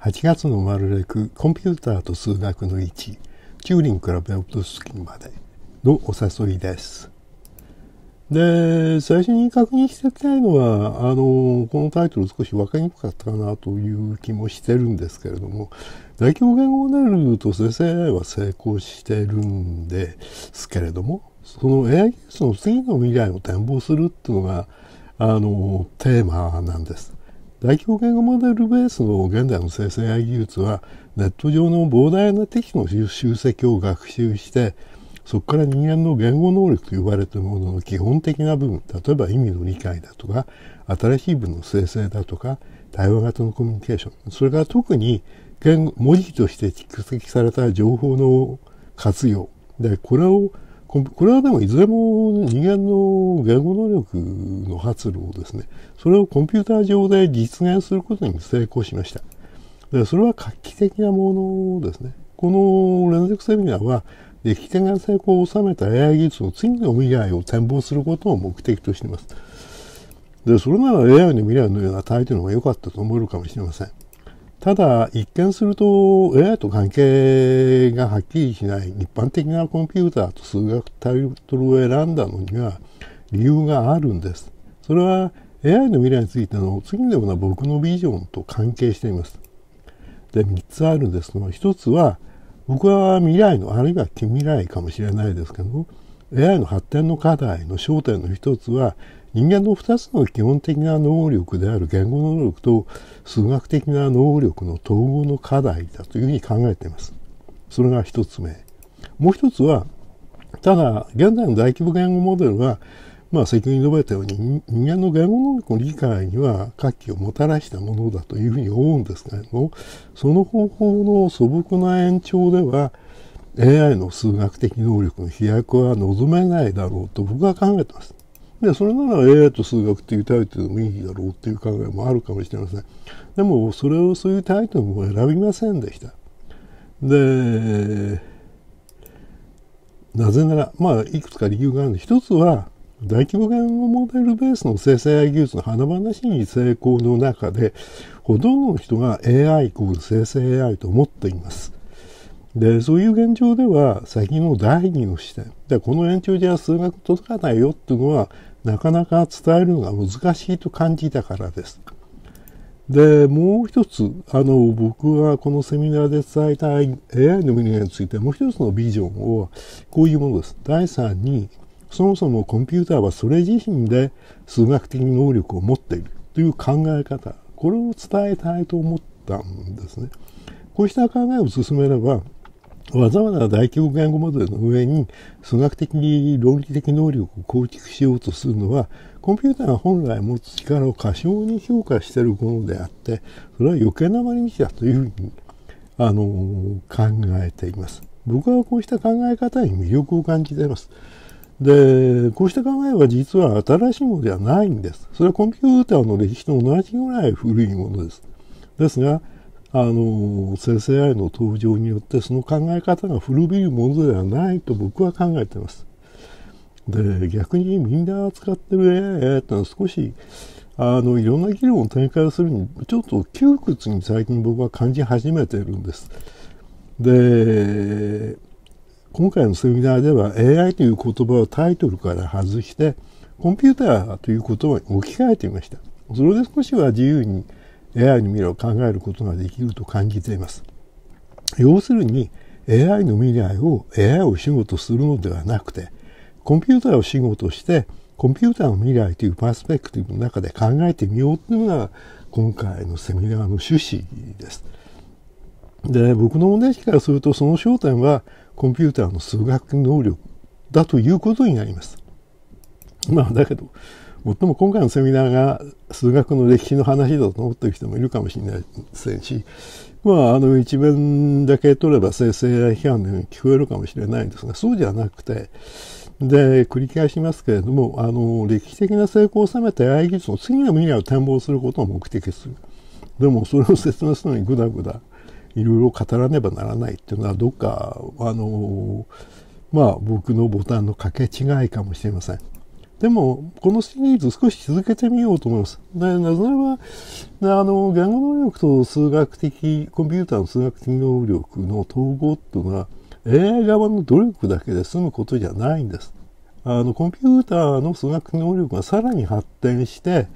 8月のまるで、くコンピューターと数学の1チューリンからベオプスキンまでのお誘いです。で、最初に確認しておきたいのは、あの、このタイトル少し分かりにくかったかなという気もしてるんですけれども、大規模言語ネルと生成 AI は成功してるんですけれども、その AI 技術の次の未来を展望するっていうのが、あの、テーマなんです。代表言語モデルベースの現代の生成 AI 技術は、ネット上の膨大なテキの集積を学習して、そこから人間の言語能力と呼ばれているものの基本的な部分、例えば意味の理解だとか、新しい文の生成だとか、対話型のコミュニケーション、それから特に言語文字として蓄積された情報の活用、で、これをこれはでもいずれも、人間の言語能力の発露をですね、それをコンピューター上で実現することに成功しました。でそれは画期的なものですね。この連続セミナーは、歴史的な成功を収めた AI 技術の次の未来を展望することを目的としています。で、それなら AI の未来のようなタイのルが良かったと思えるかもしれません。ただ、一見すると AI と関係がはっきりしない一般的なコンピューターと数学タイトルを選んだのには理由があるんです。それは AI の未来についての次のような僕のビジョンと関係しています。で、3つあるんですが、1つは僕は未来の、あるいは近未来かもしれないですけど、AI の発展の課題の焦点の1つは人間の二つの基本的な能力である言語能力と数学的な能力の統合の課題だというふうに考えています。それが一つ目。もう一つは、ただ、現在の大規模言語モデルは、まあ、先ほど述べたように、人間の言語能力の理解には活気をもたらしたものだというふうに思うんですけれども、その方法の素朴な延長では、AI の数学的能力の飛躍は望めないだろうと僕は考えています。で、それなら AI と数学っていうタイトルでもいいだろうっていう考えもあるかもしれません。でも、それを、そういうタイトルも選びませんでした。で、なぜなら、まあ、いくつか理由があるんで、一つは、大規模言語モデルベースの生成 AI 技術の華々しい成功の中で、ほとんどの人が AI イコール生成 AI と思っています。でそういう現状では先の第二の視点でこの延長じゃ数学届かないよっていうのはなかなか伝えるのが難しいと感じたからです。でもう一つあの僕がこのセミナーで伝えた AI の未来についてもう一つのビジョンをこういうものです。第3にそもそもコンピューターはそれ自身で数学的能力を持っているという考え方これを伝えたいと思ったんですね。こうした考えを進めればわざわざ大規模言語モデルの上に数学的に論理的能力を構築しようとするのはコンピューターが本来持つ力を過小に評価しているものであってそれは余計な割り道だというふうにあの考えています僕はこうした考え方に魅力を感じていますでこうした考えは実は新しいものではないんですそれはコンピューターの歴史と同じぐらい古いものですですがあの生成 AI の登場によってその考え方が古びるものではないと僕は考えています。で逆にみんな使ってる AI ってのは少しあのいろんな議論を展開するにちょっと窮屈に最近僕は感じ始めてるんです。で今回のセミナーでは AI という言葉をタイトルから外してコンピューターという言葉に置き換えてみました。それで少しは自由に AI の未来を考えることができると感じています。要するに AI の未来を AI を仕事するのではなくてコンピューターを仕事してコンピューターの未来というパースペクティブの中で考えてみようというのが今回のセミナーの趣旨です。で僕の問題からするとその焦点はコンピューターの数学能力だということになります。まあだけどもっとも今回のセミナーが数学の歴史の話だと思ってる人もいるかもしれませんし、まあ、あの一面だけ取れば生成 AI 批判のように聞こえるかもしれないんですが、そうじゃなくて、で、繰り返しますけれども、あの、歴史的な成功を収めた AI 技術の次の未来を展望することを目的する。でも、それを説明するのにぐだぐだ、いろいろ語らねばならないっていうのは、どっか、あの、まあ、僕のボタンの掛け違いかもしれません。でも、このシリーズ少し続けてみようと思います。で、なぜならば、あの、言語能力と数学的、コンピューターの数学的能力の統合っていうのは、AI 側の努力だけで済むことじゃないんです。あの、コンピューターの数学能力がさらに発展して、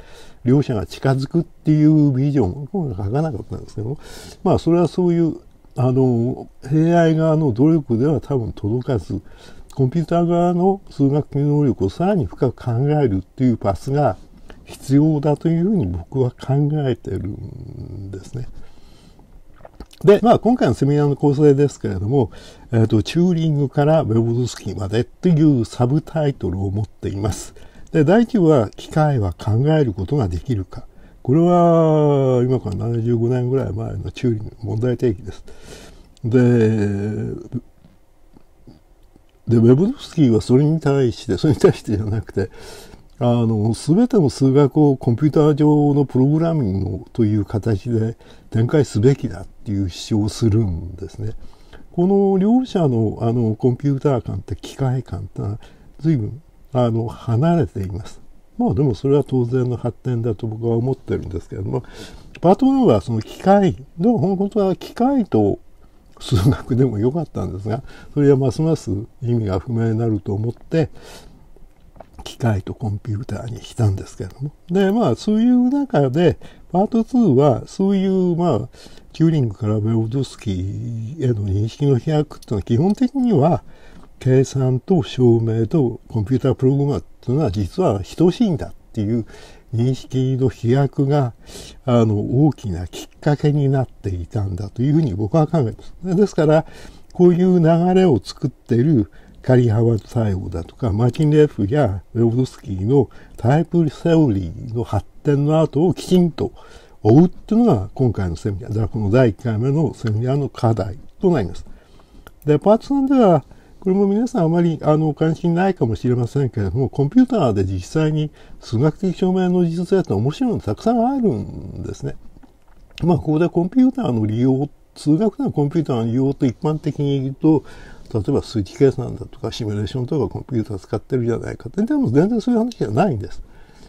両者が近づくっていうビジョン、を書かなかったんですけど、まあ、それはそういう、あの、AI 側の努力では多分届かず、コンピューター側の数学能力をさらに深く考えるっていうパスが必要だというふうに僕は考えてるんですね。で、まあ今回のセミナーの構成ですけれども、えっ、ー、と、チューリングからウェブズスキーまでっていうサブタイトルを持っています。で、第1は機械は考えることができるか。これは今から75年ぐらい前のチューリングの問題提起です。で、で、ウェブドフスキーはそれに対して、それに対してじゃなくて、あの、すべての数学をコンピューター上のプログラミングという形で展開すべきだっていう主張をするんですね。この両者のあのコンピューター感って機械感ってのは随分あの離れています。まあでもそれは当然の発展だと僕は思ってるんですけれども、パート1はその機械の、本当は機械と数学でも良かったんですがそれはますます意味が不明になると思って機械とコンピューターにしたんですけれどもでまあそういう中でパート2はそういうまあチューリングからベオドスキーへの認識の飛躍っていうのは基本的には計算と証明とコンピュータープログラムっていうのは実は等しいんだっていう認識の飛躍が、あの、大きなきっかけになっていたんだというふうに僕は考えます。ですから、こういう流れを作っているカリハワ対応だとか、マキネフやレオブスキーのタイプセオリーの発展の後をきちんと追うっていうのが今回のセミナー、だからこの第1回目のセミナーの課題となります。で、パーツさんでは、これも皆さんあまりあの関心ないかもしれませんけれども、コンピューターで実際に数学的証明の実例って面白いのたくさんあるんですね。まあ、ここでコンピューターの利用、数学ではコンピューターの利用と一般的に言うと、例えば数値計算だとかシミュレーションとかコンピューター使ってるじゃないかって、でも全然そういう話じゃないんです。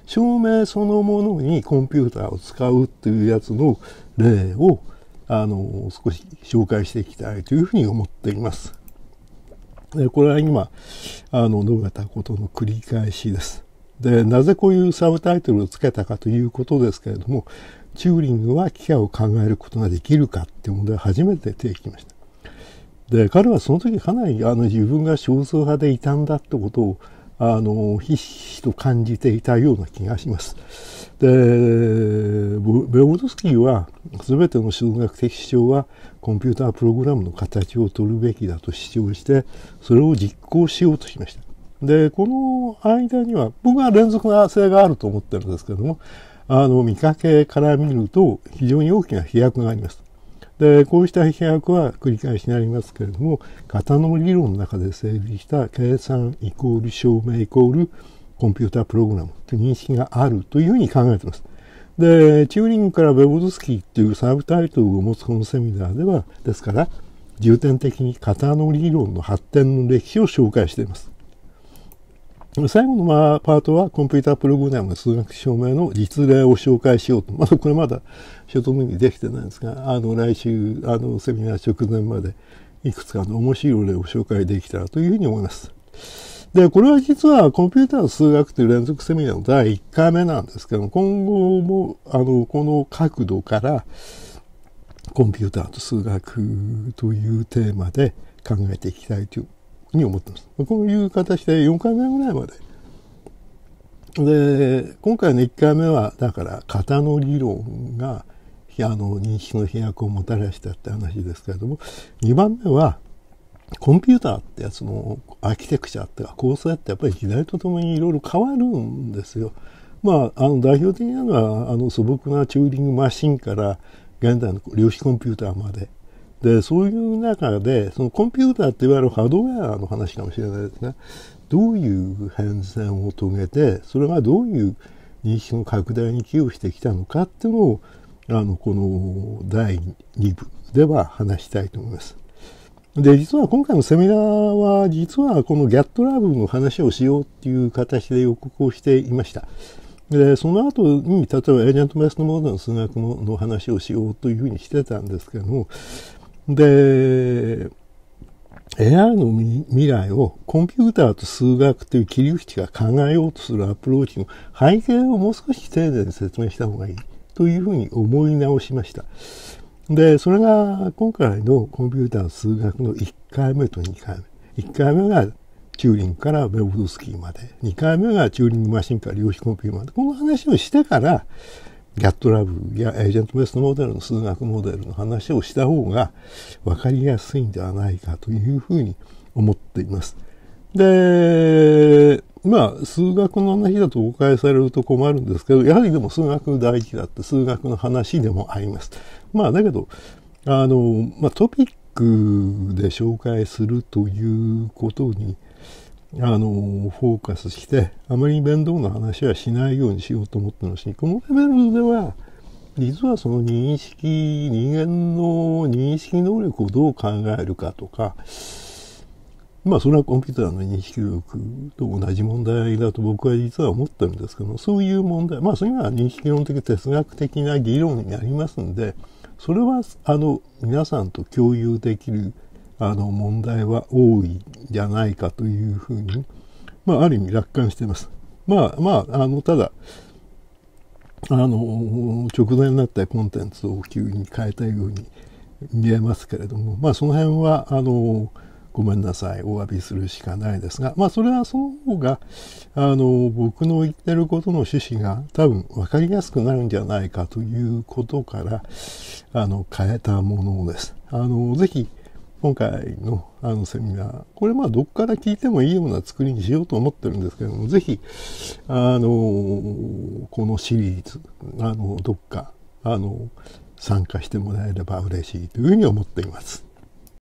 証明そのものにコンピューターを使うっていうやつの例を、あの、少し紹介していきたいというふうに思っています。これは今、あの、述べたことの繰り返しです。で、なぜこういうサブタイトルをつけたかということですけれども、チューリングは機械を考えることができるかっていう問題を初めて提起しました。で、彼はその時かなりあの自分が少数派でいたんだってことを、あの、ひしひしと感じていたような気がします。でベオルスキーはすべての数学的主張はコンピュータープログラムの形を取るべきだと主張してそれを実行しようとしましたでこの間には僕は連続性があると思ってるんですけどもあの見かけから見ると非常に大きな飛躍がありますでこうした飛躍は繰り返しになりますけれども型の理論の中で整理した計算イコール証明イコールコンピュータープログラムという認識があるというふうに考えています。で、チューリングからベボズスキーっていうサブタイトルを持つこのセミナーでは、ですから、重点的に型の理論の発展の歴史を紹介しています。最後のまあパートはコンピュータープログラムの数学証明の実例を紹介しようと。まだこれまだ所得にできてないんですが、あの来週、あのセミナー直前までいくつかの面白い例を紹介できたらというふうに思います。で、これは実はコンピューターの数学という連続セミナーの第1回目なんですけど、今後も、あの、この角度から、コンピューターと数学というテーマで考えていきたいというふうに思ってます。こういう形で4回目ぐらいまで。で、今回の1回目は、だから、型の理論が、あの、認識の飛躍をもたらしたって話ですけれども、2番目は、コンピューターってやつのアーキテクチャってか構成ってやっぱり時代とともにいろいろ変わるんですよ。まあ、あの代表的なのはあの素朴なチューリングマシンから現代の量子コンピューターまで。で、そういう中で、そのコンピューターっていわゆるハードウェアの話かもしれないですね。どういう変遷を遂げて、それがどういう認識の拡大に寄与してきたのかっていうのを、あの、この第2部では話したいと思います。で、実は今回のセミナーは、実はこの g a t l a ブの話をしようっていう形で予告をしていました。で、その後に、例えばエージェントベースのモードの数学の話をしようというふうにしてたんですけども、で、AI の未来をコンピューターと数学という切り口が考えようとするアプローチの背景をもう少し丁寧に説明した方がいいというふうに思い直しました。で、それが今回のコンピューター数学の1回目と2回目。1回目がチューリンからベロフスキーまで。2回目がチューリングマシンから量子コンピューターまで。この話をしてから、ャットラブやエージェントベストモデルの数学モデルの話をした方が分かりやすいんではないかというふうに思っています。で、まあ、数学の話だと誤解されると困るんですけど、やはりでも数学第一だって数学の話でもあります。まあ、だけど、あの、まあ、トピックで紹介するということに、あの、フォーカスして、あまり面倒な話はしないようにしようと思ってますし、このレベルでは、実はその認識、人間の認識能力をどう考えるかとか、まあそれはコンピューターの認識力と同じ問題だと僕は実は思ってるんですけども、そういう問題、まあそれは認識論的哲学的な議論になりますんで、それはあの皆さんと共有できるあの問題は多いんじゃないかというふうに、まあある意味楽観しています。まあまあ、あのただ、あの直前になったコンテンツを急に変えたように見えますけれども、まあその辺はあの、ごめんなさい、お詫びするしかないですが、まあそれはその方が、あの、僕の言ってることの趣旨が多分分かりやすくなるんじゃないかということから、あの、変えたものです。あの、ぜひ、今回のあのセミナー、これまあどっから聞いてもいいような作りにしようと思ってるんですけども、ぜひ、あの、このシリーズ、あの、どっか、あの、参加してもらえれば嬉しいというふうに思っています。